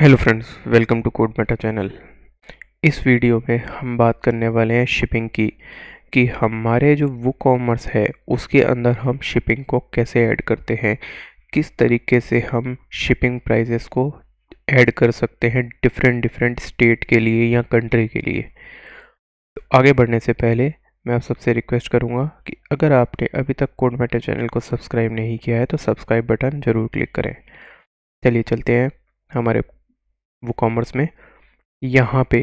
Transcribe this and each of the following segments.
hello friends welcome to Code Meta channel इस video में हम बात करने वाले हैं शिपिंग की कि हमारे जो वो कॉमर्स है उसके अंदर हम शिपिंग को कैसे ऐड करते हैं किस तरीके से हम शिपिंग प्राइजेस को ऐड कर सकते हैं डिफरेंट डिफरेंट स्टेट के लिए या कंट्री के लिए तो आगे बढ़ने से पहले मैं आप सबसे रिक्वेस्ट करूँगा कि अगर आपने अभी तक कोड मेटा चैनल को सब्सक्राइब नहीं किया है तो सब्सक्राइब बटन ज़रूर क्लिक करें चलिए चलते हैं हमारे वो कॉमर्स में यहाँ पे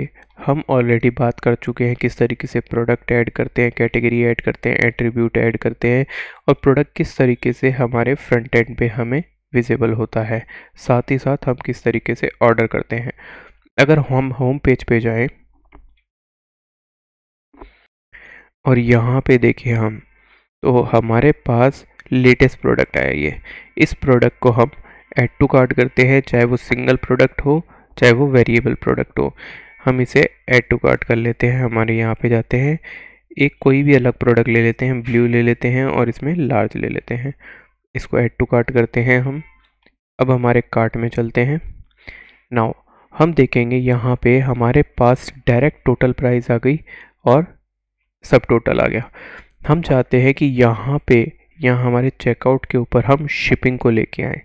हम ऑलरेडी बात कर चुके हैं किस तरीके से प्रोडक्ट ऐड करते हैं कैटेगरी ऐड करते हैं एट्रीब्यूट ऐड करते हैं और प्रोडक्ट किस तरीके से हमारे फ्रंट एंड पे हमें विजिबल होता है साथ ही साथ हम किस तरीके से ऑर्डर करते हैं अगर हम होम पेज पे जाएं और यहाँ पे देखें हम तो हमारे पास लेटेस्ट प्रोडक्ट आया ये इस प्रोडक्ट को हम ऐड टू कार्ड करते हैं चाहे वो सिंगल प्रोडक्ट हो चाहे वो वेरिएबल प्रोडक्ट हो हम इसे ऐड टू कार्ट कर लेते हैं हमारे यहाँ पे जाते हैं एक कोई भी अलग प्रोडक्ट ले लेते हैं ब्लू ले लेते हैं और इसमें लार्ज ले लेते हैं इसको ऐड टू कार्ट करते हैं हम अब हमारे कार्ट में चलते हैं नाउ हम देखेंगे यहाँ पे हमारे पास डायरेक्ट टोटल प्राइस आ गई और सब टोटल आ गया हम चाहते हैं कि यहाँ पे यहाँ हमारे चेकआउट के ऊपर हम शिपिंग को लेके आएँ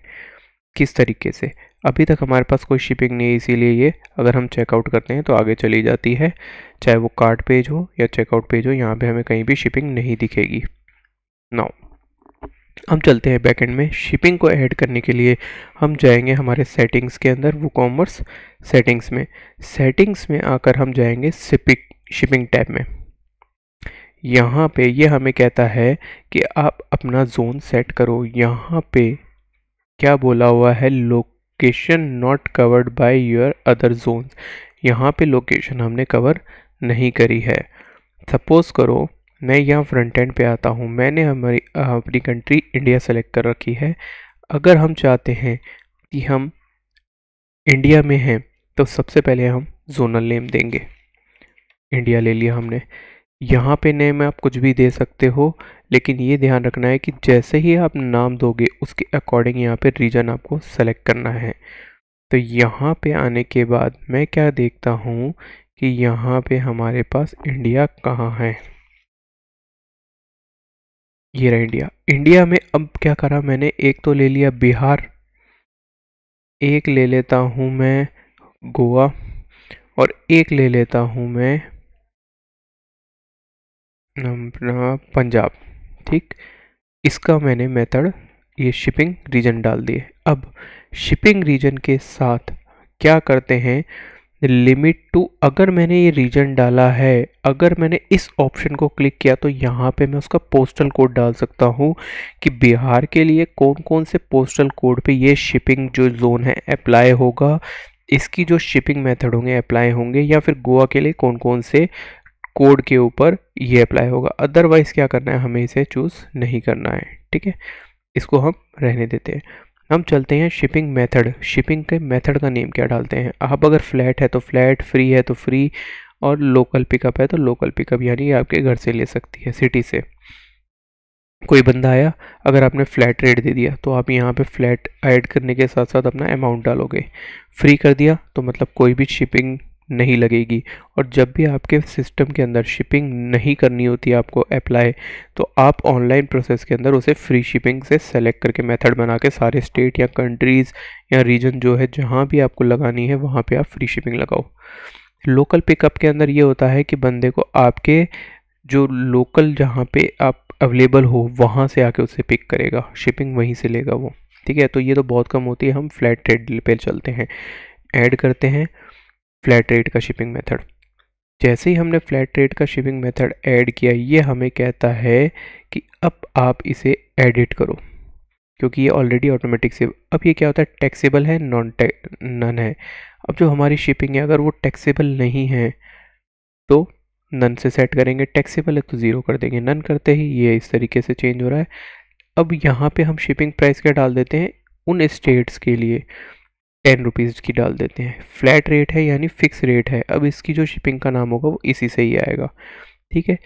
किस तरीके से अभी तक हमारे पास कोई शिपिंग नहीं है इसीलिए ये अगर हम चेकआउट करते हैं तो आगे चली जाती है चाहे वो कार्ड पेज हो या चेकआउट पेज हो यहाँ पे हमें कहीं भी शिपिंग नहीं दिखेगी नाउ हम चलते हैं बैकेंड में शिपिंग को ऐड करने के लिए हम जाएंगे हमारे सेटिंग्स के अंदर वो कॉमर्स सेटिंग्स में सेटिंग्स में आकर हम जाएंगे शिपिंग शिपिंग टैब में यहाँ पे ये यह हमें कहता है कि आप अपना जोन सेट करो यहाँ पे क्या बोला हुआ है लोक location not covered by your other zone यहाँ पे लोकेशन हमने कवर नहीं करी है सपोज़ करो मैं यहाँ फ्रंट एंड पे आता हूँ मैंने हमारी अपनी कंट्री इंडिया सेलेक्ट कर रखी है अगर हम चाहते हैं कि हम इंडिया में हैं तो सबसे पहले हम जोनल नेम देंगे इंडिया ले लिया हमने यहाँ पे नेम आप कुछ भी दे सकते हो लेकिन ये ध्यान रखना है कि जैसे ही आप नाम दोगे उसके अकॉर्डिंग यहाँ पे रीजन आपको सेलेक्ट करना है तो यहाँ पे आने के बाद मैं क्या देखता हूँ कि यहाँ पे हमारे पास इंडिया कहाँ है ये रहा इंडिया इंडिया में अब क्या करा मैंने एक तो ले लिया बिहार एक ले लेता हूँ मैं गोवा और एक ले लेता हूँ मैं अपना पंजाब ठीक इसका मैंने मेथड ये शिपिंग रीजन डाल दिए अब शिपिंग रीजन के साथ क्या करते हैं लिमिट टू अगर मैंने ये रीजन डाला है अगर मैंने इस ऑप्शन को क्लिक किया तो यहाँ पे मैं उसका पोस्टल कोड डाल सकता हूँ कि बिहार के लिए कौन कौन से पोस्टल कोड पे ये शिपिंग जो जोन है अप्लाई होगा इसकी जो शिपिंग मेथड होंगे अप्लाई होंगे या फिर गोवा के लिए कौन कौन से कोड के ऊपर ये अप्लाई होगा अदरवाइज़ क्या करना है हमें इसे चूज़ नहीं करना है ठीक है इसको हम रहने देते हैं हम चलते हैं शिपिंग मेथड शिपिंग के मेथड का नेम क्या डालते हैं आप अगर फ्लैट है तो फ्लैट फ्री है तो फ्री और लोकल पिकअप है तो लोकल पिकअप यानी आपके घर से ले सकती है सिटी से कोई बंदा आया अगर आपने फ्लैट रेट दे दिया तो आप यहाँ पे फ्लैट ऐड करने के साथ साथ अपना अमाउंट डालोगे फ्री कर दिया तो मतलब कोई भी शिपिंग नहीं लगेगी और जब भी आपके सिस्टम के अंदर शिपिंग नहीं करनी होती आपको अप्लाई तो आप ऑनलाइन प्रोसेस के अंदर उसे फ्री शिपिंग से सेलेक्ट करके मेथड बना के सारे स्टेट या कंट्रीज़ या रीजन जो है जहाँ भी आपको लगानी है वहाँ पे आप फ्री शिपिंग लगाओ लोकल पिकअप के अंदर ये होता है कि बंदे को आपके जो लोकल जहाँ पे आप अवेलेबल हो वहाँ से आके उसे पिक करेगा शिपिंग वहीं से लेगा वो ठीक है तो ये तो बहुत कम होती है हम फ्लैट रेट पे चलते हैं ऐड करते हैं फ्लैट रेट का शिपिंग मेथड जैसे ही हमने फ्लैट रेट का शिपिंग मेथड ऐड किया ये हमें कहता है कि अब आप इसे एडिट करो क्योंकि ये ऑलरेडी ऑटोमेटिक से अब ये क्या होता है टैक्सेबल है नॉन नन है अब जो हमारी शिपिंग है अगर वो टैक्सेबल नहीं है तो नन से सेट करेंगे टैक्सेबल है तो ज़ीरो कर देंगे नन करते ही ये इस तरीके से चेंज हो रहा है अब यहाँ पे हम शिपिंग प्राइस क्या डाल देते हैं उन स्टेट्स के लिए टेन रुपीज़ की डाल देते हैं फ्लैट रेट है यानी फ़िक्स रेट है अब इसकी जो शिपिंग का नाम होगा वो इसी से ही आएगा ठीक है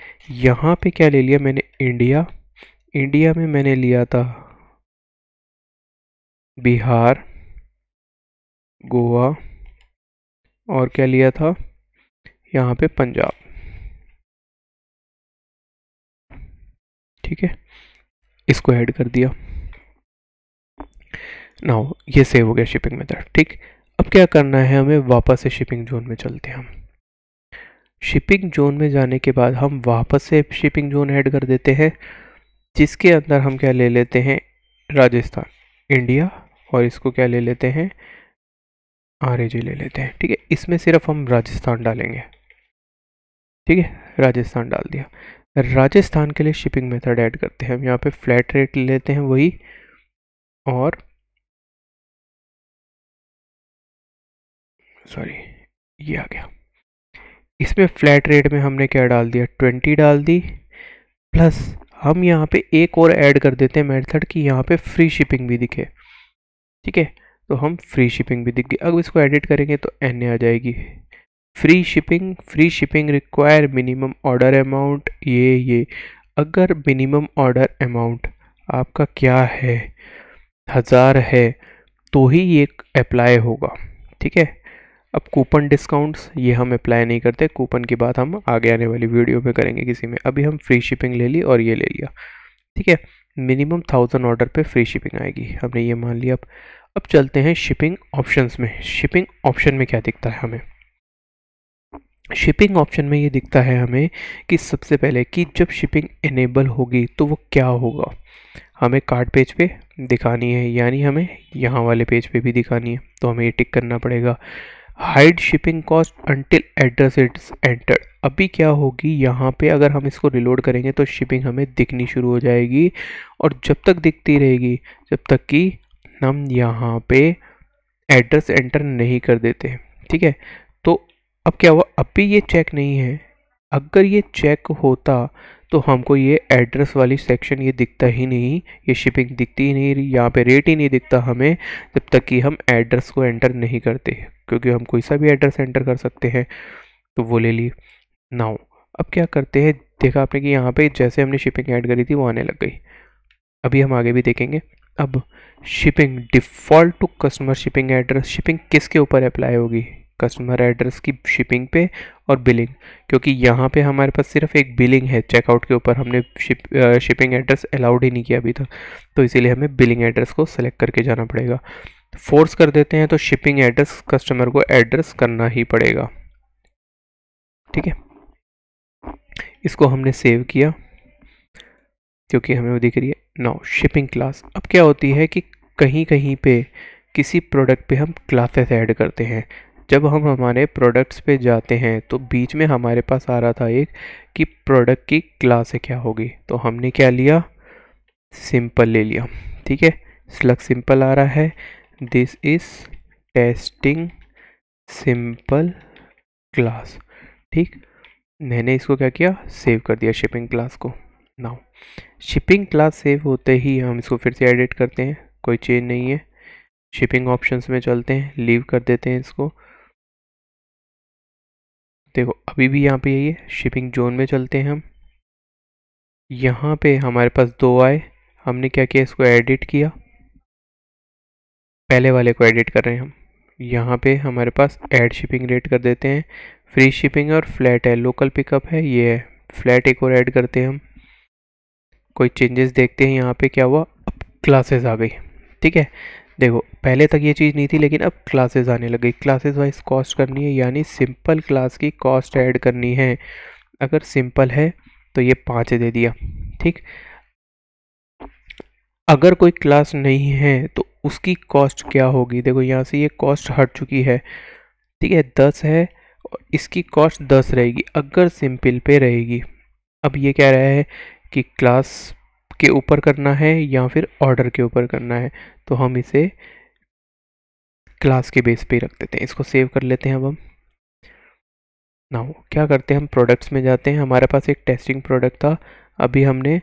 यहाँ पे क्या ले लिया मैंने इंडिया इंडिया में मैंने लिया था बिहार गोवा और क्या लिया था यहाँ पे पंजाब ठीक है इसको ऐड कर दिया नाउ ये सेव हो गया शिपिंग मेथड ठीक अब क्या करना है हमें वापस से शिपिंग जोन में चलते हैं हम शिपिंग जोन में जाने के बाद हम वापस से शिपिंग जोन ऐड कर देते हैं जिसके अंदर हम क्या ले लेते हैं राजस्थान इंडिया और इसको क्या ले लेते हैं आर ले लेते हैं ठीक है इसमें सिर्फ हम राजस्थान डालेंगे ठीक है राजस्थान डाल दिया राजस्थान के लिए शिपिंग मेथड ऐड करते हैं हम यहाँ पे फ्लैट रेट लेते हैं वही और सॉरी ये आ गया इसमें फ्लैट रेट में हमने क्या डाल दिया ट्वेंटी डाल दी प्लस हम यहाँ पे एक और ऐड कर देते हैं मेथड कि यहाँ पे फ्री शिपिंग भी दिखे ठीक है तो हम फ्री शिपिंग भी दिख गई अब इसको एडिट करेंगे तो एन आ जाएगी free shipping free shipping require minimum order amount ये ये अगर मिनिमम ऑर्डर अमाउंट आपका क्या है हज़ार है तो ही ये अप्लाई होगा ठीक है अब कूपन डिस्काउंट्स ये हम अप्लाई नहीं करते कूपन की बात हम आगे आने वाली वीडियो पे करेंगे किसी में अभी हम फ्री शिपिंग ले ली और ये ले लिया ठीक है मिनिमम थाउजेंड ऑर्डर पे फ्री शिपिंग आएगी हमने ये मान लिया अब अब चलते हैं शिपिंग ऑप्शंस में शिपिंग ऑप्शन में क्या दिखता है हमें शिपिंग ऑप्शन में ये दिखता है हमें कि सबसे पहले कि जब शिपिंग इनेबल होगी तो वो क्या होगा हमें कार्ड पेज पे दिखानी है यानी हमें यहाँ वाले पेज पे भी दिखानी है तो हमें ये टिक करना पड़ेगा hide shipping cost until address it's entered अभी क्या होगी यहाँ पे अगर हम इसको रिलोड करेंगे तो शिपिंग हमें दिखनी शुरू हो जाएगी और जब तक दिखती रहेगी जब तक कि हम यहाँ पे एड्रेस एंटर नहीं कर देते ठीक है तो अब क्या हुआ अभी ये चेक नहीं है अगर ये चेक होता तो हमको ये एड्रेस वाली सेक्शन ये दिखता ही नहीं ये शिपिंग दिखती ही नहीं रही यहाँ पे रेट ही नहीं दिखता हमें जब तक कि हम एड्रेस को एंटर नहीं करते क्योंकि हम कोई सा भी एड्रेस एंटर कर सकते हैं तो वो ले ली नाउ अब क्या करते हैं देखा आपने कि यहाँ पे जैसे हमने शिपिंग ऐड करी थी वो आने लग गई अभी हम आगे भी देखेंगे अब shipping default to customer shipping address shipping किसके ऊपर अप्लाई होगी कस्टमर एड्रेस की शिपिंग पे और बिलिंग क्योंकि यहाँ पे हमारे पास सिर्फ एक बिलिंग है चेकआउट के ऊपर हमने शिप शिपिंग एड्रेस अलाउड ही नहीं किया अभी तक तो इसीलिए हमें बिलिंग एड्रेस को सेलेक्ट करके जाना पड़ेगा फोर्स कर देते हैं तो शिपिंग एड्रेस कस्टमर को एड्रेस करना ही पड़ेगा ठीक है इसको हमने सेव किया क्योंकि हमें वो दिख रही है नाउ शिपिंग क्लास अब क्या होती है कि कहीं कहीं पे किसी प्रोडक्ट पे हम क्लासेस ऐड करते हैं जब हम हमारे प्रोडक्ट्स पे जाते हैं तो बीच में हमारे पास आ रहा था एक कि प्रोडक्ट की क्लास है क्या होगी तो हमने क्या लिया सिंपल ले लिया ठीक है स्लग सिंपल आ रहा है this is testing simple class ठीक मैंने इसको क्या किया सेव कर दिया शिपिंग क्लास को नाउ शिपिंग क्लास सेव होते ही हम इसको फिर से एडिट करते हैं कोई चेंज नहीं है शिपिंग ऑप्शंस में चलते हैं लीव कर देते हैं इसको देखो अभी भी यहाँ पे यही है शिपिंग जोन में चलते हैं हम यहाँ पे हमारे पास दो आए हमने क्या किया इसको एडिट किया पहले वाले को एडिट कर रहे हैं हम यहाँ पे हमारे पास एड शिपिंग रेट कर देते हैं फ्री शिपिंग और फ्लैट है लोकल पिकअप है ये है फ्लैट एक और ऐड करते हैं हम कोई चेंजेस देखते हैं यहाँ पे क्या हुआ अब क्लासेस आ गई ठीक है देखो पहले तक ये चीज़ नहीं थी लेकिन अब क्लासेस आने लग गई क्लासेस वाइज कॉस्ट करनी है यानी सिंपल क्लास की कॉस्ट ऐड करनी है अगर सिंपल है तो ये पाँच दे दिया ठीक अगर कोई क्लास नहीं है तो उसकी कॉस्ट क्या होगी देखो यहाँ से ये कॉस्ट हट चुकी है ठीक है दस है इसकी कॉस्ट दस रहेगी अगर सिंपल पे रहेगी अब ये कह रहा है कि क्लास के ऊपर करना है या फिर ऑर्डर के ऊपर करना है तो हम इसे क्लास के बेस पे ही रख देते हैं इसको सेव कर लेते हैं अब हम ना हो क्या करते हैं हम प्रोडक्ट्स में जाते हैं हमारे पास एक टेस्टिंग प्रोडक्ट था अभी हमने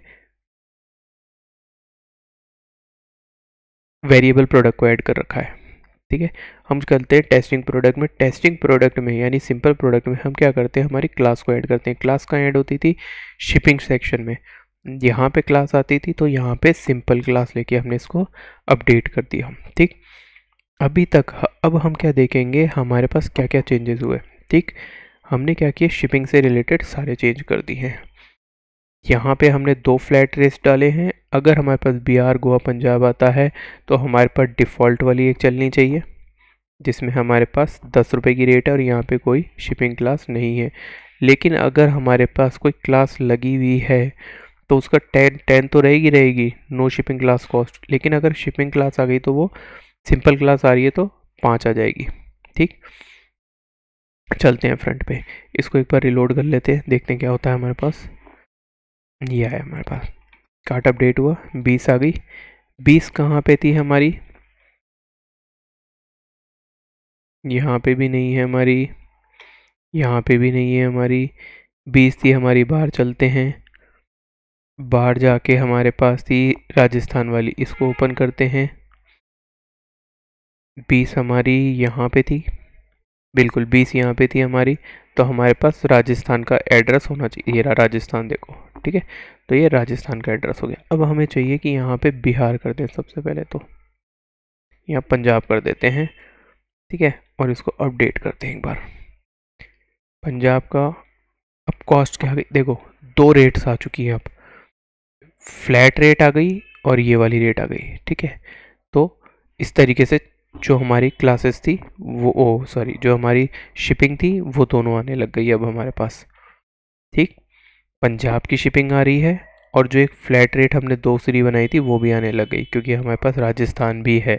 वेरिएबल प्रोडक्ट को ऐड कर रखा है ठीक है हम करते हैं टेस्टिंग प्रोडक्ट में टेस्टिंग प्रोडक्ट में यानी सिंपल प्रोडक्ट में हम क्या करते हैं हमारी क्लास को ऐड करते हैं क्लास कहाँ ऐड होती थी शिपिंग सेक्शन में यहाँ पे क्लास आती थी तो यहाँ पे सिंपल क्लास लेके हमने इसको अपडेट कर दिया ठीक अभी तक अब हम क्या देखेंगे हमारे पास क्या क्या चेंजेस हुए ठीक हमने क्या किया शिपिंग से रिलेटेड सारे चेंज कर दिए हैं यहाँ पे हमने दो फ्लैट रेस डाले हैं अगर हमारे पास बिहार गोवा पंजाब आता है तो हमारे पास डिफ़ॉल्ट वाली एक चलनी चाहिए जिसमें हमारे पास दस रुपये की रेट है और यहाँ पे कोई शिपिंग क्लास नहीं है लेकिन अगर हमारे पास कोई क्लास लगी हुई है तो उसका टेन टेन तो रहेगी रहेगी नो शिपिंग क्लास कॉस्ट लेकिन अगर शिपिंग क्लास आ गई तो वो सिंपल क्लास आ रही है तो पाँच आ जाएगी ठीक चलते हैं फ्रंट पे इसको एक बार रिलोड कर लेते हैं देखते हैं क्या होता है हमारे पास ये आया हमारे पास कार्ट अपडेट हुआ बीस आ गई बीस कहाँ पे थी हमारी यहाँ पे भी नहीं है हमारी यहाँ पे भी नहीं है हमारी बीस थी हमारी बाहर चलते हैं बाहर जाके हमारे पास थी राजस्थान वाली इसको ओपन करते हैं बीस हमारी यहाँ पे थी बिल्कुल बीस यहाँ पे थी हमारी तो हमारे पास राजस्थान का एड्रेस होना चाहिए ये रहा राजस्थान देखो ठीक है तो ये राजस्थान का एड्रेस हो गया अब हमें चाहिए कि यहाँ पे बिहार कर दें सबसे पहले तो यहाँ पंजाब कर देते हैं ठीक है और इसको अपडेट करते हैं एक बार पंजाब का अब कॉस्ट क्या देखो दो रेट्स आ चुकी है अब फ्लैट रेट आ गई और ये वाली रेट आ गई ठीक है तो इस तरीके से जो हमारी क्लासेस थी वो ओ सॉरी जो हमारी शिपिंग थी वो दोनों आने लग गई अब हमारे पास ठीक पंजाब की शिपिंग आ रही है और जो एक फ्लैट रेट हमने दो सीरी बनाई थी वो भी आने लग गई क्योंकि हमारे पास राजस्थान भी है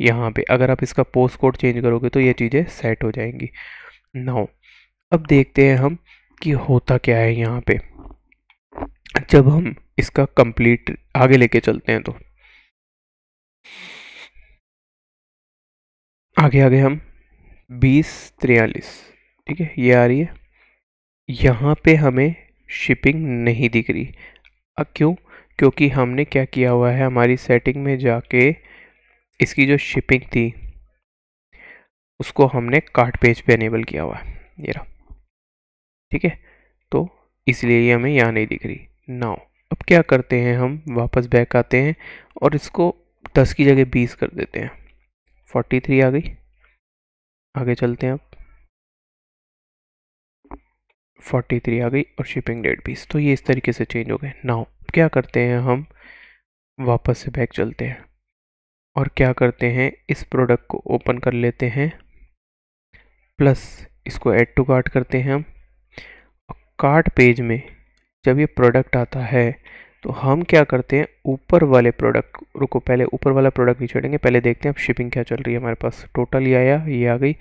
यहाँ पे अगर आप इसका पोस्ट कोड चेंज करोगे तो ये चीज़ें सेट हो जाएंगी नाउ अब देखते हैं हम कि होता क्या है यहाँ पर जब हम इसका कंप्लीट आगे लेके चलते हैं तो आगे आगे हम बीस तिरयालीस ठीक है ये आ रही है यहाँ पे हमें शिपिंग नहीं दिख रही अब क्यों क्योंकि हमने क्या किया हुआ है हमारी सेटिंग में जाके इसकी जो शिपिंग थी उसको हमने कार्ट पेज पे एनेबल किया हुआ है ये रहा ठीक है तो इसलिए ये हमें यहाँ नहीं दिख रही नाउ अब क्या करते हैं हम वापस बैक आते हैं और इसको दस की जगह बीस कर देते हैं फोर्टी थ्री आ गई आगे चलते हैं अब फोर्टी थ्री आ गई और शिपिंग डेट बीस तो ये इस तरीके से चेंज हो गए नाउ क्या करते हैं हम वापस से बैक चलते हैं और क्या करते हैं इस प्रोडक्ट को ओपन कर लेते हैं प्लस इसको ऐड टू कार्ट करते हैं हम कार्ट पेज में जब ये प्रोडक्ट आता है तो हम क्या करते हैं ऊपर वाले प्रोडक्ट रुको पहले ऊपर वाला प्रोडक्ट नहीं छोड़ेंगे पहले देखते हैं अब शिपिंग क्या चल रही है हमारे पास टोटल ये आया ये आ गई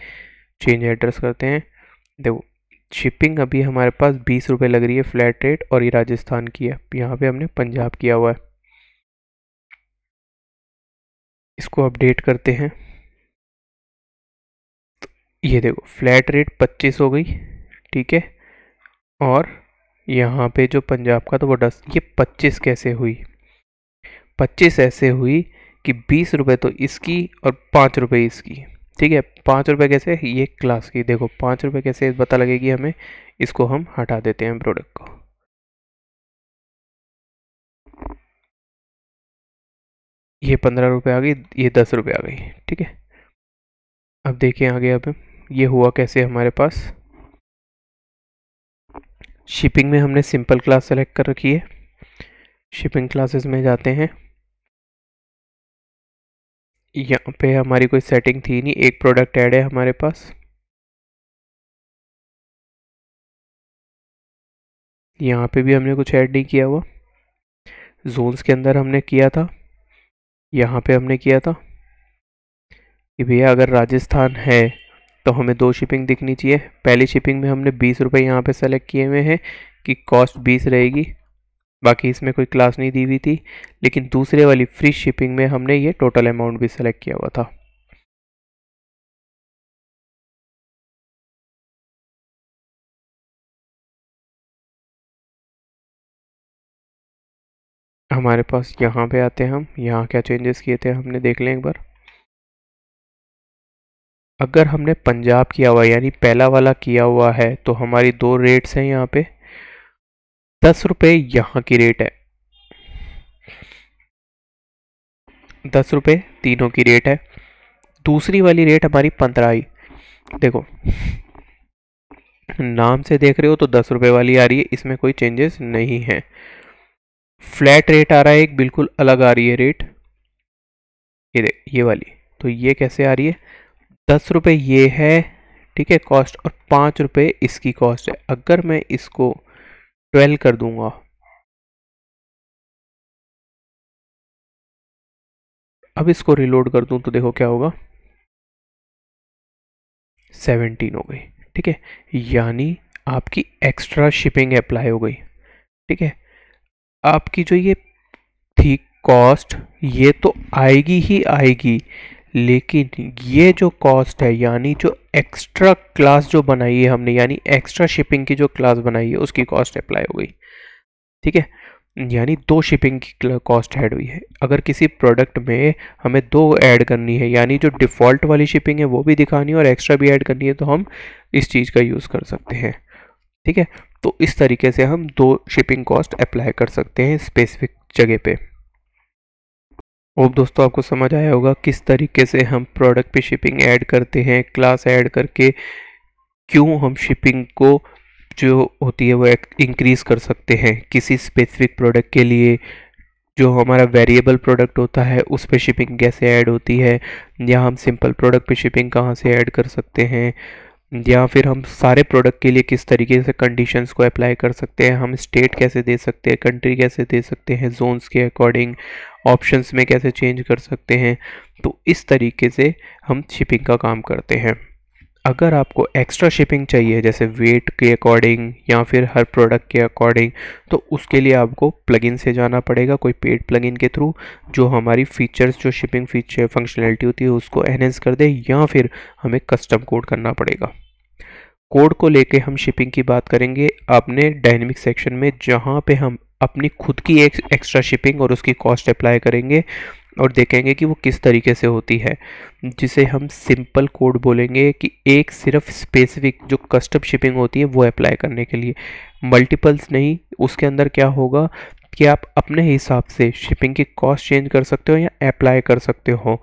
चेंज एड्रेस करते हैं देखो शिपिंग अभी हमारे पास बीस रुपये लग रही है फ्लैट रेट और ये राजस्थान की है यहाँ पे हमने पंजाब किया हुआ है इसको अपडेट करते हैं तो ये देखो फ्लैट रेट पच्चीस हो गई ठीक है और यहाँ पे जो पंजाब का तो वो दस ये पच्चीस कैसे हुई पच्चीस ऐसे हुई कि बीस रुपये तो इसकी और पाँच रुपये इसकी ठीक है पाँच रुपये कैसे ये क्लास की देखो पाँच रुपये कैसे पता लगेगी हमें इसको हम हटा देते हैं प्रोडक्ट को ये पंद्रह रुपये आ गई ये दस रुपये आ गई ठीक है अब देखें आगे अब ये हुआ कैसे हमारे पास शिपिंग में हमने सिंपल क्लास सेलेक्ट कर रखी है शिपिंग क्लासेस में जाते हैं यहाँ पे हमारी कोई सेटिंग थी नहीं एक प्रोडक्ट ऐड है हमारे पास यहाँ पे भी हमने कुछ ऐड नहीं किया हुआ जोन्स के अंदर हमने किया था यहाँ पे हमने किया था कि भैया अगर राजस्थान है तो हमें दो शिपिंग दिखनी चाहिए पहली शिपिंग में हमने बीस रुपये यहाँ पर सेलेक्ट किए हुए हैं कि कॉस्ट बीस रहेगी बाकी इसमें कोई क्लास नहीं दी हुई थी लेकिन दूसरे वाली फ्री शिपिंग में हमने ये टोटल अमाउंट भी सेलेक्ट किया हुआ था हमारे पास यहाँ पे आते हैं हम यहाँ क्या चेंजेस किए थे हमने देख लें एक बार अगर हमने पंजाब किया हुआ यानी पहला वाला किया हुआ है तो हमारी दो रेट्स हैं यहाँ पे दस रुपये यहाँ की रेट है दस रुपये तीनों की रेट है दूसरी वाली रेट हमारी पंद्रह आई देखो नाम से देख रहे हो तो दस रुपये वाली आ रही है इसमें कोई चेंजेस नहीं है फ्लैट रेट आ रहा है एक बिल्कुल अलग आ रही है रेट ये देख ये वाली तो ये कैसे आ रही है दस रुपये ये है ठीक है कॉस्ट और पाँच रुपये इसकी कॉस्ट है अगर मैं इसको ट्वेल्व कर दूंगा अब इसको रिलोड कर दूं तो देखो क्या होगा सेवनटीन हो गई ठीक है यानी आपकी एक्स्ट्रा शिपिंग अप्लाई हो गई ठीक है आपकी जो ये थी कॉस्ट ये तो आएगी ही आएगी लेकिन ये जो कॉस्ट है यानी जो एक्स्ट्रा क्लास जो बनाई है हमने यानी एक्स्ट्रा शिपिंग की जो क्लास बनाई है उसकी कॉस्ट अप्लाई हो गई ठीक है यानी दो शिपिंग की कॉस्ट ऐड हुई है अगर किसी प्रोडक्ट में हमें दो ऐड करनी है यानी जो डिफ़ॉल्ट वाली शिपिंग है वो भी दिखानी है और एक्स्ट्रा भी ऐड करनी है तो हम इस चीज़ का यूज़ कर सकते हैं ठीक है तो इस तरीके से हम दो शिपिंग कॉस्ट अप्लाई कर सकते हैं स्पेसिफिक जगह पे होप दोस्तों आपको समझ आया होगा किस तरीके से हम प्रोडक्ट पे शिपिंग ऐड करते हैं क्लास ऐड करके क्यों हम शिपिंग को जो होती है वो इंक्रीज़ कर सकते हैं किसी स्पेसिफिक प्रोडक्ट के लिए जो हमारा वेरिएबल प्रोडक्ट होता है उस पे शिपिंग कैसे ऐड होती है या हम सिंपल प्रोडक्ट पे शिपिंग कहाँ से ऐड कर सकते हैं या फिर हम सारे प्रोडक्ट के लिए किस तरीके से कंडीशंस को अप्लाई कर सकते हैं हम स्टेट कैसे दे सकते हैं कंट्री कैसे दे सकते हैं जोन्स के अकॉर्डिंग ऑप्शंस में कैसे चेंज कर सकते हैं तो इस तरीके से हम शिपिंग का काम करते हैं अगर आपको एक्स्ट्रा शिपिंग चाहिए जैसे वेट के अकॉर्डिंग या फिर हर प्रोडक्ट के अकॉर्डिंग तो उसके लिए आपको प्लगइन से जाना पड़ेगा कोई पेड प्लगइन के थ्रू जो हमारी फीचर्स जो शिपिंग फीचर फंक्शनैलिटी होती है उसको एनहेंस कर दे या फिर हमें कस्टम कोड करना पड़ेगा कोड को लेके हम शिपिंग की बात करेंगे आपने डायनेमिक सेक्शन में जहाँ पे हम अपनी खुद की एक एक्स्ट्रा शिपिंग और उसकी कॉस्ट अप्लाई करेंगे और देखेंगे कि वो किस तरीके से होती है जिसे हम सिंपल कोड बोलेंगे कि एक सिर्फ स्पेसिफिक जो कस्टम शिपिंग होती है वो अप्लाई करने के लिए मल्टीपल्स नहीं उसके अंदर क्या होगा कि आप अपने हिसाब से शिपिंग की कॉस्ट चेंज कर सकते हो या अप्लाई कर सकते हो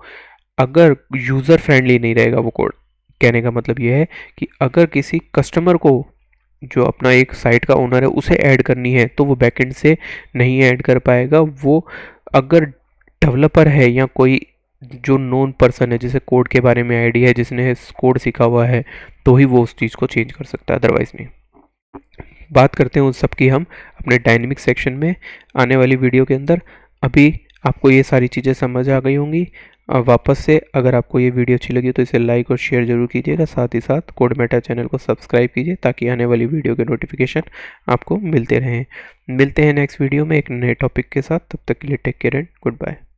अगर यूज़र फ्रेंडली नहीं रहेगा वो कोड कहने का मतलब यह है कि अगर किसी कस्टमर को जो अपना एक साइट का ओनर है उसे ऐड करनी है तो वो बैकेंड से नहीं ऐड कर पाएगा वो अगर डेवलपर है या कोई जो नॉन पर्सन है जिसे कोड के बारे में आईडी है जिसने कोड सीखा हुआ है तो ही वो उस चीज़ को चेंज कर सकता है अदरवाइज़ नहीं बात करते हैं उन सब की हम अपने डायनेमिक सेक्शन में आने वाली वीडियो के अंदर अभी आपको ये सारी चीज़ें समझ आ गई होंगी वापस से अगर आपको ये वीडियो अच्छी लगी तो इसे लाइक और शेयर जरूर कीजिएगा साथ ही साथ कोड मेटा चैनल को सब्सक्राइब कीजिए ताकि आने वाली वीडियो के नोटिफिकेशन आपको मिलते रहें मिलते हैं नेक्स्ट वीडियो में एक नए टॉपिक के साथ तब तक के लिए take care and good bye